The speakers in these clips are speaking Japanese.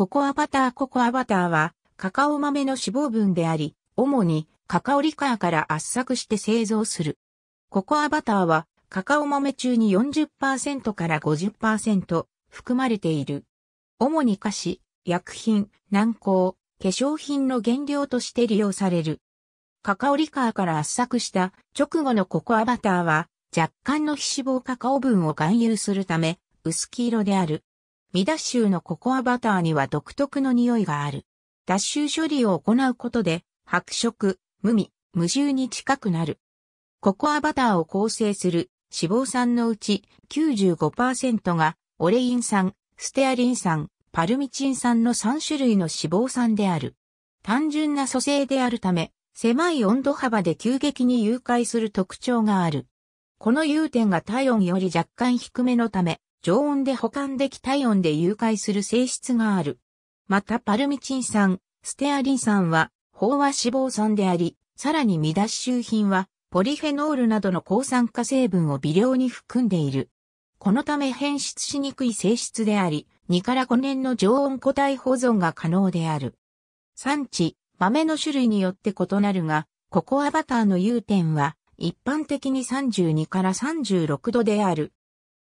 ココアバターココアバターは、カカオ豆の脂肪分であり、主にカカオリカーから圧搾して製造する。ココアバターは、カカオ豆中に40%から50%含まれている。主に菓子、薬品、軟膏、化粧品の原料として利用される。カカオリカーから圧搾した直後のココアバターは、若干の皮脂肪カカオ分を含有するため、薄黄色である。未脱臭のココアバターには独特の匂いがある。脱臭処理を行うことで、白色、無味、無臭に近くなる。ココアバターを構成する脂肪酸のうち95%がオレイン酸、ステアリン酸、パルミチン酸の3種類の脂肪酸である。単純な組成であるため、狭い温度幅で急激に融解する特徴がある。この融点が体温より若干低めのため、常温で保管でき体温で融解する性質がある。またパルミチン酸、ステアリン酸は飽和脂肪酸であり、さらに未し周品はポリフェノールなどの抗酸化成分を微量に含んでいる。このため変質しにくい性質であり、2から5年の常温固体保存が可能である。産地、豆の種類によって異なるが、ココアバターの融点は一般的に32から36度である。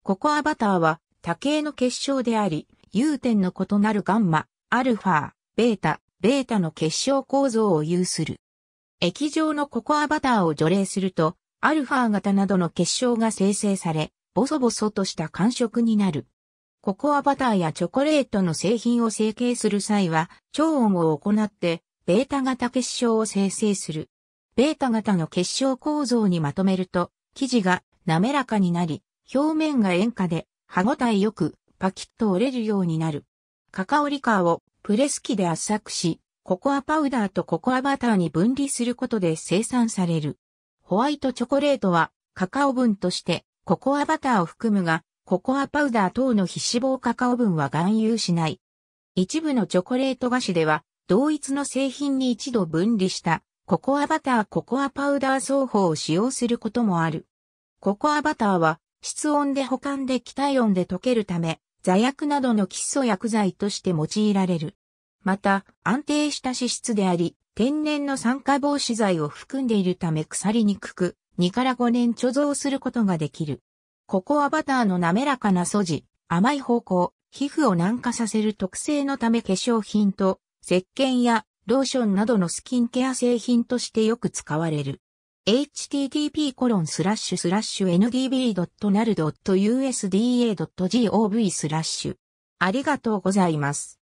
ここアバターは多形の結晶であり、融点の異なるガンマ、アルファ、ベータ、ベータの結晶構造を有する。液状のココアバターを除霊すると、アルファ型などの結晶が生成され、ボソボソとした感触になる。ココアバターやチョコレートの製品を成形する際は、超音を行って、ベータ型結晶を生成する。ベータ型の結晶構造にまとめると、生地が滑らかになり、表面が塩化で、歯ごたえよく、パキッと折れるようになる。カカオリカーをプレス機で圧搾し、ココアパウダーとココアバターに分離することで生産される。ホワイトチョコレートはカカオ分としてココアバターを含むが、ココアパウダー等の非脂肪カカオ分は含有しない。一部のチョコレート菓子では、同一の製品に一度分離したココアバターココアパウダー双方を使用することもある。ココアバターは室温で保管で気体温で溶けるため、座薬などの基礎薬剤として用いられる。また、安定した脂質であり、天然の酸化防止剤を含んでいるため腐りにくく、2から5年貯蔵することができる。ココアバターの滑らかな素地、甘い方向、皮膚を軟化させる特性のため化粧品と、石鹸やローションなどのスキンケア製品としてよく使われる。http://ndb.nal.usda.gov スラッシュ。ありがとうございます。